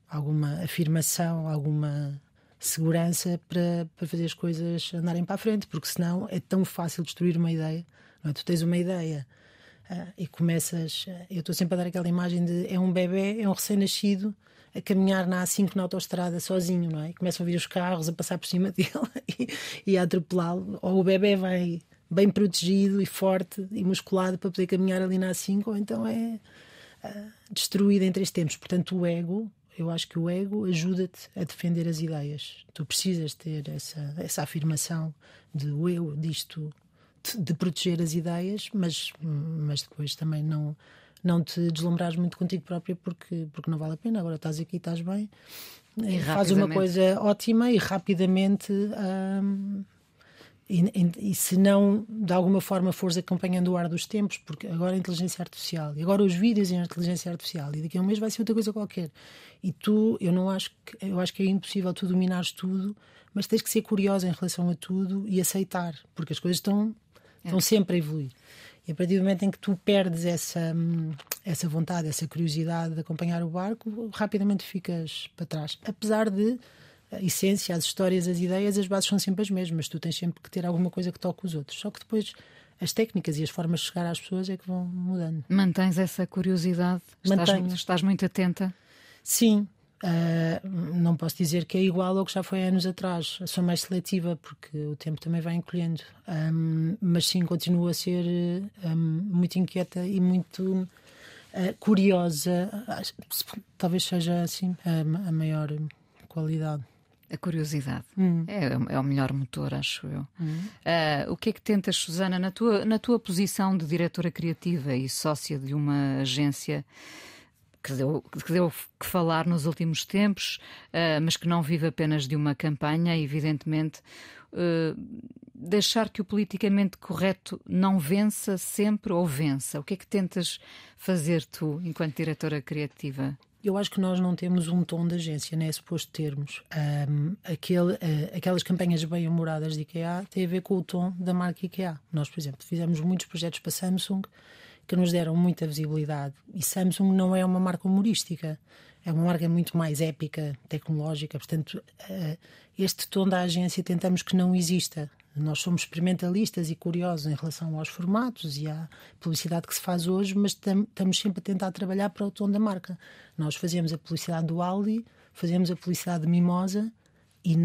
alguma afirmação, alguma segurança para, para fazer as coisas andarem para a frente, porque senão é tão fácil destruir uma ideia. Não é? Tu tens uma ideia ah, e começas. Ah, eu estou sempre a dar aquela imagem de é um bebê, é um recém-nascido a caminhar na A5 na autoestrada sozinho, não é? E começam a vir os carros a passar por cima *laughs* dele e, e a atropelá-lo. Ou o bebê vai bem protegido e forte e musculado para poder caminhar ali na A5, ou então é. Ah, destruído em três tempos. Portanto, o ego eu acho que o ego ajuda-te a defender as ideias. Tu precisas ter essa, essa afirmação de o eu disto, de, de proteger as ideias, mas, mas depois também não não te deslumbrares muito contigo própria porque, porque não vale a pena. Agora estás aqui, estás bem, e eh, faz uma coisa ótima e rapidamente hum, e, e, se não, de alguma forma, fores acompanhando o ar dos tempos, porque agora a inteligência artificial, e agora os vídeos em inteligência artificial, e daqui a um mês vai ser outra coisa qualquer. E tu, eu não acho que, eu acho que é impossível tu dominares tudo, mas tens que ser curiosa em relação a tudo e aceitar, porque as coisas estão, estão é. sempre a evoluir. E a partir do momento em que tu perdes essa, hum, essa vontade, essa curiosidade de acompanhar o barco, rapidamente ficas para trás. Apesar de a essência, as histórias, as ideias, as bases são sempre as mesmas. Tu tens sempre que ter alguma coisa que toque os outros. Só que depois as técnicas e as formas de chegar às pessoas é que vão mudando. Mantens essa curiosidade? Mantenho. Estás, estás muito atenta? Sim. Uh, não posso dizer que é igual ao que já foi há anos atrás. Sou mais seletiva porque o tempo também vai encolhendo. Um, mas sim, continuo a ser um, muito inquieta e muito uh, curiosa. Ah, talvez seja assim a, a maior qualidade. A curiosidade. Hum. É, é, o melhor motor, acho eu. Uh, o que é que tentas, Susana, na tua, na tua posição de diretora criativa e sócia de uma agência que deu que, deu que falar nos últimos tempos, uh, mas que não vive apenas de uma campanha, evidentemente, uh, deixar que o politicamente correto não vença sempre ou vença? O que é que tentas fazer tu, enquanto diretora criativa? Eu acho que nós não temos um tom de agência, não é suposto termos. Um, aquele, uh, aquelas campanhas bem-humoradas de IKEA têm a ver com o tom da marca IKEA. Nós, por exemplo, fizemos muitos projetos para Samsung que nos deram muita visibilidade. E Samsung não é uma marca humorística, é uma marca muito mais épica, tecnológica. Portanto, uh, este tom da agência tentamos que não exista. Nós somos experimentalistas e curiosos em relação aos formatos e à publicidade que se faz hoje, mas estamos sempre a tentar trabalhar para o tom da marca. Nós fazemos a publicidade do Aldi, fazemos a publicidade Mimosa e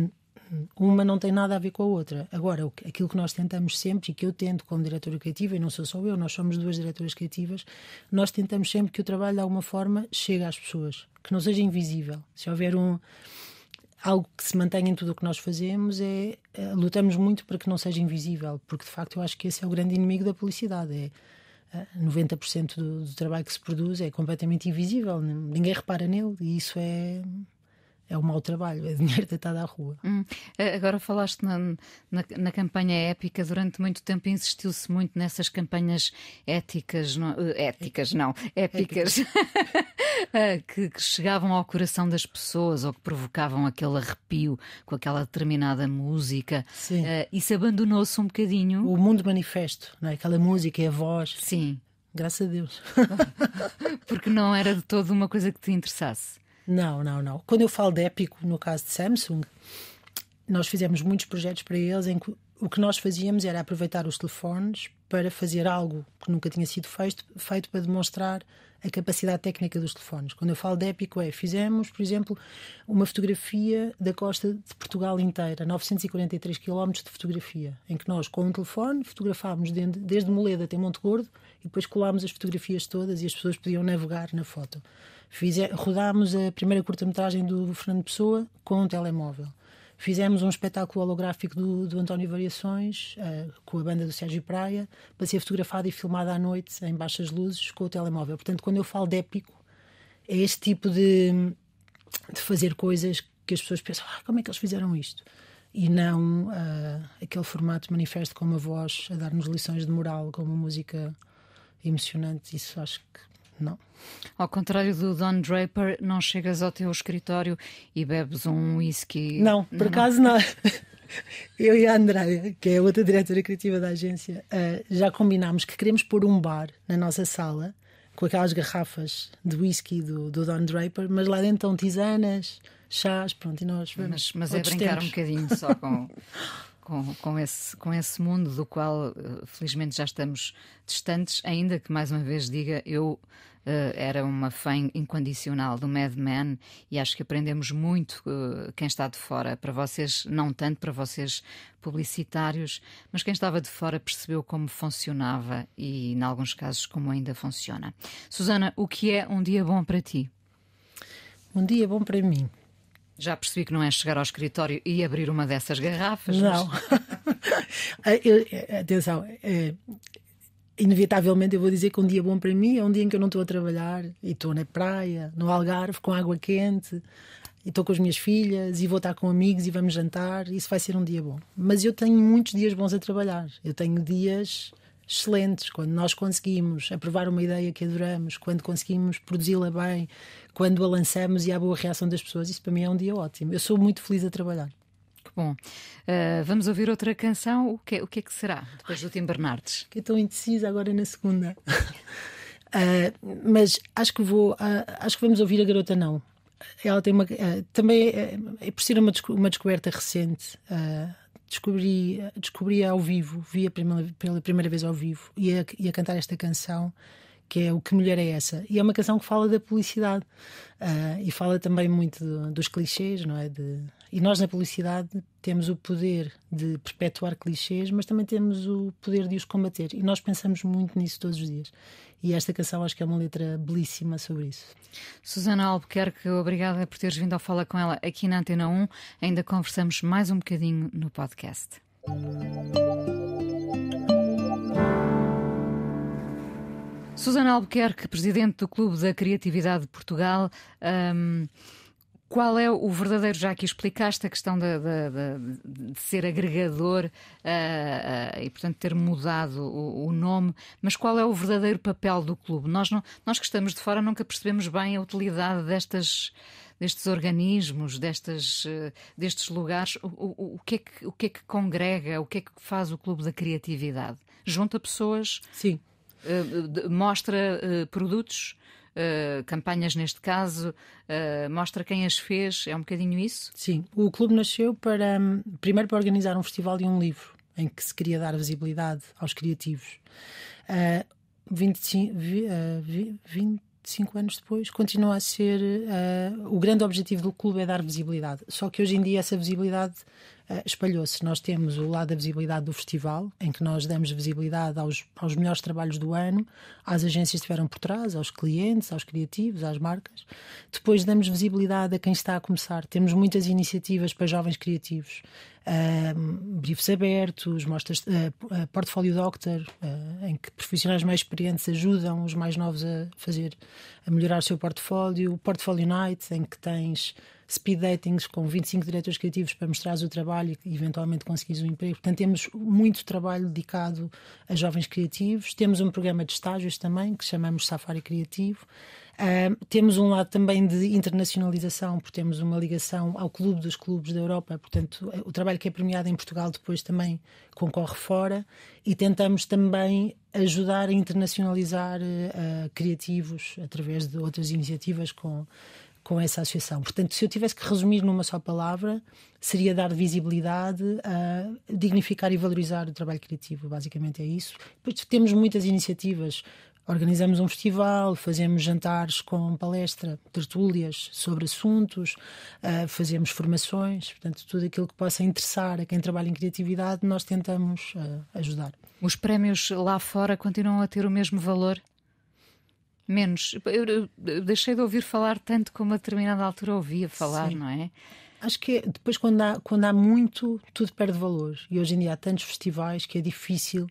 uma não tem nada a ver com a outra. Agora, aquilo que nós tentamos sempre e que eu tento como diretora criativa, e não sou só eu, nós somos duas diretoras criativas, nós tentamos sempre que o trabalho de alguma forma chegue às pessoas, que não seja invisível. Se houver um algo que se mantém em tudo o que nós fazemos é eh, lutamos muito para que não seja invisível, porque de facto eu acho que esse é o grande inimigo da publicidade. É, 90% eh, do, do, trabalho que se produz é completamente invisível, ninguém repara nele e isso é. É um mau trabalho, é dinheiro deitado à rua. Hum, eh, agora falaste na, na, na, campanha épica, durante muito tempo insistiu-se muito nessas campanhas éticas, não, éticas, não, épicas. épicas. *laughs* Ah, que, que, chegavam ao coração das pessoas ou que provocavam aquele arrepio com aquela determinada música. Sim. Ah, isso abandonou-se um bocadinho. O mundo manifesto, não é? aquela música e a voz. Sim. Graças a Deus. *laughs* Porque não era de todo uma coisa que te interessasse. Não, não, não. Quando eu falo de épico, no caso de Samsung, nós fizemos muitos projetos para eles em que o que nós fazíamos era aproveitar os telefones para fazer algo que nunca tinha sido feito, feito para demonstrar a capacidade técnica dos telefones. Quando eu falo de épico, é fizemos, por exemplo, uma fotografia da costa de Portugal inteira, 943 km de fotografia, em que nós, com um telefone, fotografámos desde, desde Moleda até Monte Gordo e depois colámos as fotografias todas e as pessoas podiam navegar na foto. Fizemos, rodámos a primeira curta-metragem do Fernando Pessoa com um telemóvel. Fizemos um espetáculo holográfico do, do António Variações uh, com a banda do Sérgio Praia para ser fotografada e filmada à noite em baixas luzes com o telemóvel. Portanto, quando eu falo de épico, é este tipo de, de fazer coisas que as pessoas pensam: ah, como é que eles fizeram isto? E não uh, aquele formato manifesto com uma voz a dar-nos lições de moral, com uma música emocionante. Isso acho que não. Ao contrário do Don Draper, não chegas ao teu escritório e bebes um whisky. Não, por acaso não. *laughs* Eu e a Andréia, que é outra diretora criativa da agência, eh, já combinámos que queremos pôr um bar na nossa sala com aquelas garrafas de whisky do, do Don Draper, mas lá dentro estão tisanas, chás, pronto, e nós vamos. Mas, mas é brincar tempos. um bocadinho só com. *laughs* com, com, esse, com esse mundo do qual eh, felizmente já estamos distantes, ainda que mais uma vez diga, eu Uh, era uma fã incondicional do Mad Men e acho que aprendemos muito uh, quem está de fora. Para vocês, não tanto para vocês publicitários, mas quem estava de fora percebeu como funcionava e, em alguns casos, como ainda funciona. Susana, o que é um dia bom para ti? Um dia bom para mim já percebi que não é chegar ao escritório e abrir uma dessas garrafas. Não. Mas... *laughs* Eh, eh, atenção, é, inevitavelmente eu vou dizer que um dia bom para mim é um dia em que eu não estou a trabalhar e estou na praia, no Algarve, com água quente, e estou com as minhas filhas e vou estar com amigos e vamos jantar. Isso vai ser um dia bom. Mas eu tenho muitos dias bons a trabalhar. Eu tenho dias excelentes, quando nós conseguimos aprovar uma ideia que adoramos, quando conseguimos produzi-la bem, quando a lançamos e há boa reação das pessoas, isso para mim é um dia ótimo. Eu sou muito feliz a trabalhar. Que bom. Uh, vamos ouvir outra canção. O que, é, o que é que será depois do Tim Bernardes? Que estou indecisa agora na segunda. uh, *laughs* mas acho que vou, uh, acho que vamos ouvir a garota não. Ela tem uma, eh, também é, é, é por ser uma, uma descoberta recente descobri, descobri ao vivo, vi primeira, pela primeira vez ao vivo e a, cantar esta canção que é o que mulher é essa e é uma canção que fala da publicidade uh, e fala também muito do, dos clichês não é de, e nós na publicidade temos o poder de perpetuar clichês, mas também temos o poder de os combater. E nós pensamos muito nisso todos os dias. E esta canção acho que é uma letra belíssima sobre isso. Susana Albuquerque, obrigada por teres vindo ao Fala Com Ela aqui na Antena 1. Ainda conversamos mais um bocadinho no podcast. Susana Albuquerque, presidente do Clube da Criatividade de Portugal. Um... Qual é o verdadeiro, já que explicaste a questão de, de, de, de ser agregador uh, uh, e, portanto, ter mudado o, o, nome, mas qual é o verdadeiro papel do clube? Nós, não, nós que estamos de fora nunca percebemos bem a utilidade destas, destes organismos, destas, uh, destes lugares. O, o, o, que é que, o que é que congrega, o que é que faz o clube da criatividade? Junta pessoas? Sim. mostra produtos? Eh, campanhas neste caso, uh, mostra quem as fez, é um bocadinho isso? Sim, o clube nasceu para, hum, primeiro para organizar um festival e um livro, em que se queria dar visibilidade aos criativos. Uh, 25, 25 anos depois, continua a ser uh, o grande objetivo do clube é dar visibilidade. Só que hoje em dia essa visibilidade ah, espalhou-se. Nós temos o lado da visibilidade do festival, em que nós damos visibilidade aos, aos melhores trabalhos do ano, às agências que estiveram por trás, aos clientes, aos criativos, às marcas. Depois damos visibilidade a quem está a começar. Temos muitas iniciativas para jovens criativos briefs abertos, mostras, uh, portfólio doctor, uh, em que profissionais mais experientes ajudam os mais novos a fazer, a melhorar o seu portfólio, portfólio night, em que tens speed datings com 25 diretores criativos para mostrar o trabalho e eventualmente conseguires um emprego. Portanto, temos muito trabalho dedicado a jovens criativos. Temos um programa de estágios também, que chamamos Safari Criativo temos um lado também de internacionalização, porque temos uma ligação ao clube dos clubes da Europa, portanto, o trabalho que é premiado em Portugal depois também concorre fora e tentamos também ajudar a internacionalizar uh, criativos através de outras iniciativas com, com essa associação. Portanto, se eu tivesse que resumir numa só palavra, seria dar visibilidade, uh, dignificar e valorizar o trabalho criativo, basicamente é isso. pois temos muitas iniciativas Organizamos um festival, fazemos jantares com palestra, tertúlias sobre assuntos, uh, fazemos formações, portanto, tudo aquilo que possa interessar a quem trabalha em criatividade, nós tentamos uh, ajudar. Os prémios lá fora continuam a ter o mesmo valor? Menos. Eu deixei de ouvir falar tanto como a determinada altura ouvia falar, Sim. não é? Acho que é, depois, quando há, quando há muito, tudo perde valor. E hoje em dia há tantos festivais que é difícil.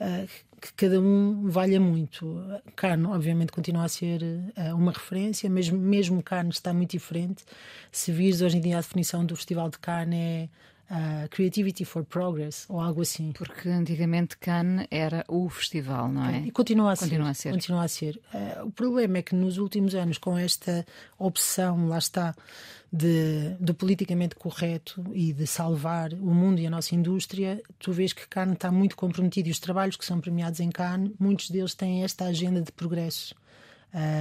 Uh, que cada um valha muito. Carne, obviamente, continua a ser uh, uma referência, mesmo mesmo carne está muito diferente. Se vires hoje em dia a definição do Festival de Carne é uh, Creativity for Progress ou algo assim. Porque antigamente Cannes era o festival, não é? E continua a continua ser. A ser. Continua a ser. Uh, o problema é que nos últimos anos, com esta obsessão, lá está, de, do politicamente correto e de salvar o mundo e a nossa indústria, tu vês que Cannes está muito comprometido e os trabalhos que são premiados em Cannes, muitos deles têm esta agenda de progresso.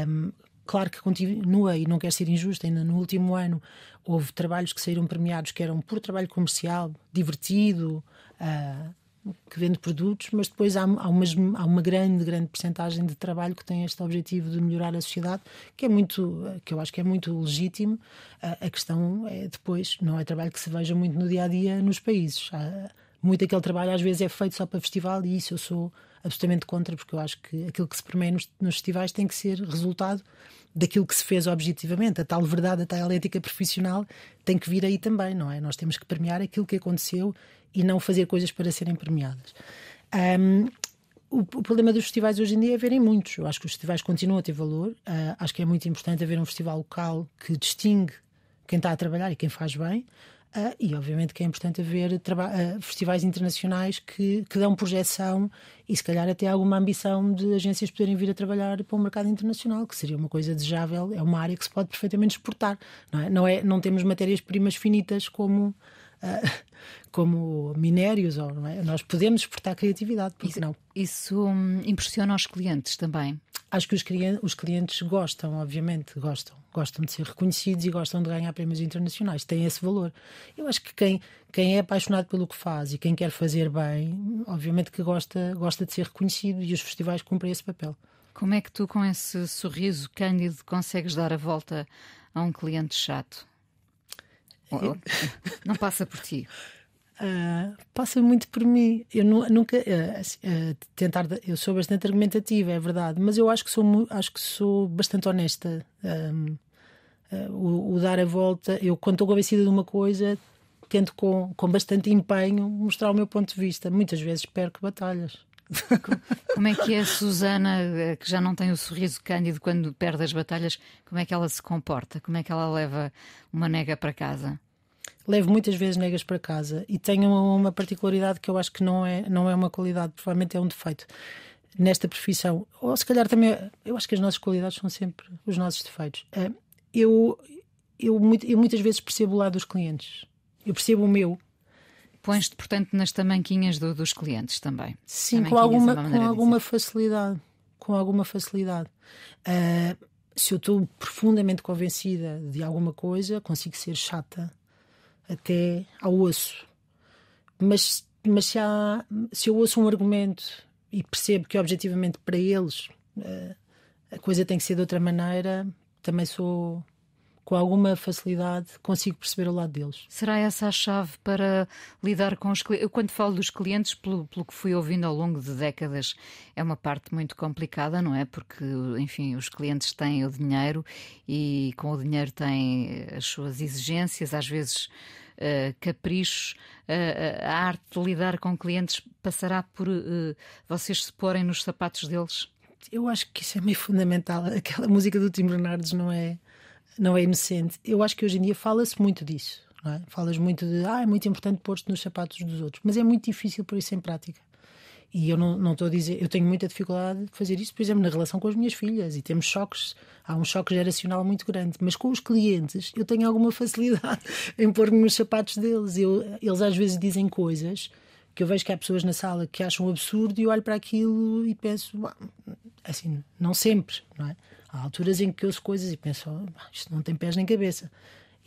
Um, Claro que continua e não quer ser injusto, ainda no último ano houve trabalhos que saíram premiados que eram por trabalho comercial, divertido, uh, que vende produtos, mas depois há, há, umas, há, uma grande, grande percentagem de trabalho que tem este objetivo de melhorar a sociedade, que é muito, que eu acho que é muito legítimo. Uh, a questão é depois, não é trabalho que se veja muito no dia a dia nos países. Ah, muito aquele trabalho às vezes é feito só para festival e isso eu sou absolutamente contra, porque eu acho que aquilo que se permeia nos, nos festivais tem que ser resultado daquilo que se fez objetivamente. A tal verdade, a tal ética profissional tem que vir aí também, não é? Nós temos que premiar aquilo que aconteceu e não fazer coisas para serem premiadas. Um, o, problema dos festivais hoje em dia é verem muitos. Eu acho que os festivais continuam a ter valor. Uh, acho que é muito importante haver um festival local que distingue quem está a trabalhar e quem faz bem. Uh, e obviamente que é importante haver uh, festivais internacionais que, que dão projeção e se calhar até alguma ambição de agências poderem vir a trabalhar para o mercado internacional, que seria uma coisa desejável, é uma área que se pode perfeitamente exportar. Não, é? não, é, não temos matérias-primas finitas como ah, *laughs* como minérios, ou, é? nós podemos exportar criatividade, porque isso, não? Isso hum, impressiona os clientes também acho que os, os clientes gostam, obviamente, gostam. Gostam de ser reconhecidos e gostam de ganhar prémios internacionais. Tem esse valor. Eu acho que quem, quem é apaixonado pelo que faz e quem quer fazer bem, obviamente que gosta, gosta de ser reconhecido e os festivais cumprem esse papel. Como é que tu, com esse sorriso cândido, consegues dar a volta a um cliente chato? Eu... Não passa por ti. *laughs* uh, passa muito por mim. Eu nu, nunca uh, uh, tentar, eu sou bastante argumentativa, é verdade, mas eu acho que sou, acho que sou bastante honesta. Um, o, o, dar a volta, eu quando estou convencida de uma coisa, tento com, com bastante empenho mostrar o meu ponto de vista. Muitas vezes perco batalhas. Como é que é a Susana, eh, que já não tem o sorriso cândido quando perde as batalhas, como é que ela se comporta? Como é que ela leva uma nega para casa? levo muitas vezes negras para casa e tenho uma particularidade que eu acho que não é, não é uma qualidade, provavelmente é um defeito nesta profissão. Ou se calhar também, eu acho que as nossas qualidades são sempre os nossos defeitos. Ah, eu, eu, eu muitas vezes percebo o lado dos clientes, eu percebo o meu. Pões-te, portanto, nas tamanquinhas do, dos clientes também. Sim, com é alguma, é com alguma facilidade. Com alguma facilidade. Uh, se eu estou profundamente convencida de alguma coisa, consigo ser chata até ao osso. Mas, mas se, há, se eu ouço um argumento e percebo que objetivamente para eles eh, a coisa tem que ser de outra maneira, também sou com alguma facilidade consigo perceber o lado deles. Será essa a chave para lidar com os clientes? Eu, quando falo dos clientes, pelo, pelo que fui ouvindo ao longo de décadas, é uma parte muito complicada, não é? Porque, enfim, os clientes têm o dinheiro e com o dinheiro têm as suas exigências, às vezes eh, caprichos, uh, a arte de lidar com clientes passará por vocês se porem nos sapatos deles? Eu acho que isso é meio fundamental. *laughs* Aquela música do Tim Bernardes não é, não é inocente. Eu acho que hoje em dia fala-se muito disso. É? Falas muito de ah, é muito importante pôr-te nos sapatos dos outros, mas é muito difícil pôr isso em prática. E eu não estou a dizer, eu tenho muita dificuldade de fazer isso, por exemplo, na relação com as minhas filhas, e temos choques, há um choque geracional muito grande, mas com os clientes eu tenho alguma facilidade *laughs* em pôr-me nos sapatos deles. Eu, eles às vezes dizem coisas que eu vejo que há pessoas na sala que acham absurdo e eu olho para aquilo e penso, assim, não sempre, não é? Há alturas em que ouço coisas e penso, oh, isto não tem pés nem cabeça.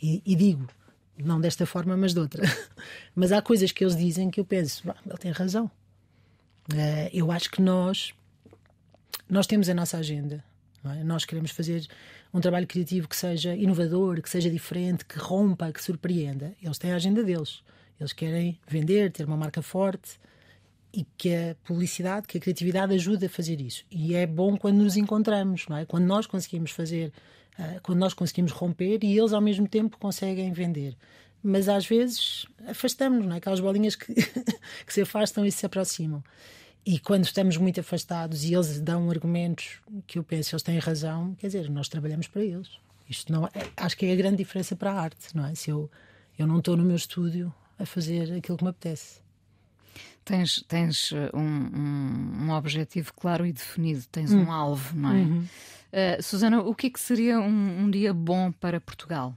E, e, digo, não desta forma, mas de outra. *laughs* mas há coisas que eles dizem que eu penso, ele tem razão. Uh, eu acho que nós nós temos a nossa agenda. É? Nós queremos fazer um trabalho criativo que seja inovador, que seja diferente, que rompa, que surpreenda. Eles têm a agenda deles. Eles querem vender, ter uma marca forte e que a publicidade, que a criatividade ajuda a fazer isso. E é bom quando nos encontramos, não é? Quando nós conseguimos fazer, uh, quando nós conseguimos romper e eles ao mesmo tempo conseguem vender mas às vezes afastamos-nos, é? aquelas bolinhas que, *laughs* que se afastam e se aproximam. E quando estamos muito afastados e eles dão argumentos que eu penso eles têm razão, quer dizer, nós trabalhamos para eles. Isto não, é, acho que é a grande diferença para a arte, não é? Se eu, eu não estou no meu estúdio a fazer aquilo que me apetece. Tens, tens uh, um, um, um objetivo claro e definido, tens hum. um alvo, não é? Uhum. Uh, Susana, o que, é que seria um, um dia bom para Portugal?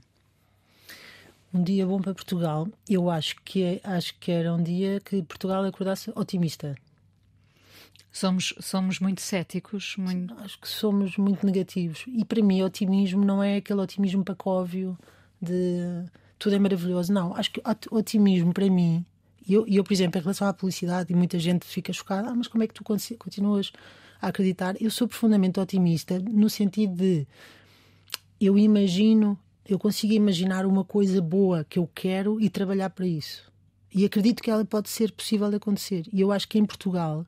um dia bom para Portugal, eu acho que, acho que era um dia que Portugal acordasse otimista. Somos, somos muito céticos. Muito... Acho que somos muito negativos. E para mim, otimismo não é aquele otimismo pacóvio de tudo é maravilhoso. Não, acho que otimismo para mim, e eu, eu, por exemplo, em relação à publicidade, e muita gente fica chocada: ah, mas como é que tu continuas a acreditar? Eu sou profundamente otimista no sentido de eu imagino eu consigo imaginar uma coisa boa que eu quero e trabalhar para isso. E acredito que ela pode ser possível de acontecer. E eu acho que em Portugal,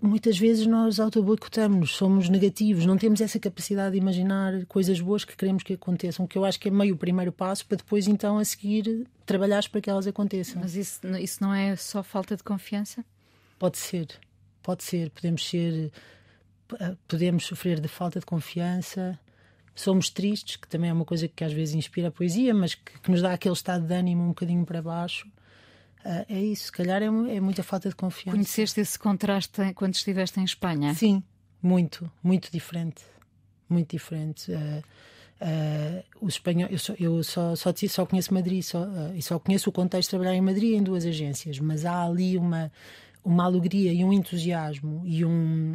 muitas vezes nós auto autoboicotamos, somos negativos, não temos essa capacidade de imaginar coisas boas que queremos que aconteçam, que eu acho que é meio o primeiro passo para depois então a seguir trabalhar para que elas aconteçam. Mas isso, isso não é só falta de confiança? Pode ser, pode ser, podemos ser podemos sofrer de falta de confiança, somos tristes, que também é uma coisa que às vezes inspira a poesia, mas que, que nos dá aquele estado de ânimo um bocadinho para baixo. Uh, é isso, se calhar é, é, muita falta de confiança. Conheceste esse contraste quando estiveste em Espanha? Sim, muito, muito diferente. Muito diferente. Uh, uh, eu, só, eu só, só, só conheço Madrid só, e só conheço o contexto de trabalhar em Madrid em duas agências, mas há ali uma, uma alegria e um entusiasmo e um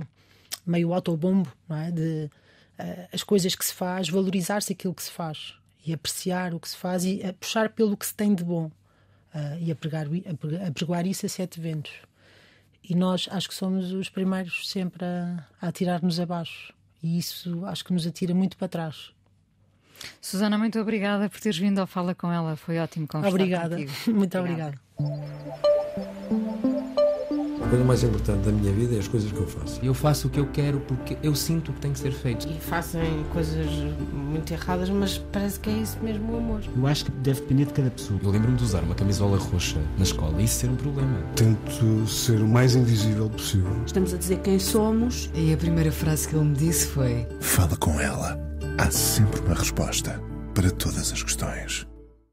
meio autobombo, não é? De, eh, as coisas que se faz, valorizar-se aquilo que se faz e apreciar o que se faz e puxar pelo que se tem de bom uh, e apregar, apregoar isso a sete ventos. E nós acho que somos os primeiros sempre a, a atirar-nos abaixo e isso acho que nos atira muito para trás. Susana, muito obrigada por teres vindo ao Fala com ela. Foi ótimo conversar Obrigada. Contigo. *laughs* Muito obrigada. obrigada. A coisa mais importante da minha vida é as coisas que eu faço. Eu faço o que eu quero porque eu sinto que tem que ser feito. E fazem coisas muito erradas, mas parece que é isso mesmo o amor. Eu acho que deve depender de cada pessoa. Eu lembro-me de usar uma camisola roxa na escola e isso ser um problema. Tento ser o mais invisível possível. Estamos a dizer quem somos. E a primeira frase que ele me disse foi: Fala com ela. Há sempre uma resposta para todas as questões.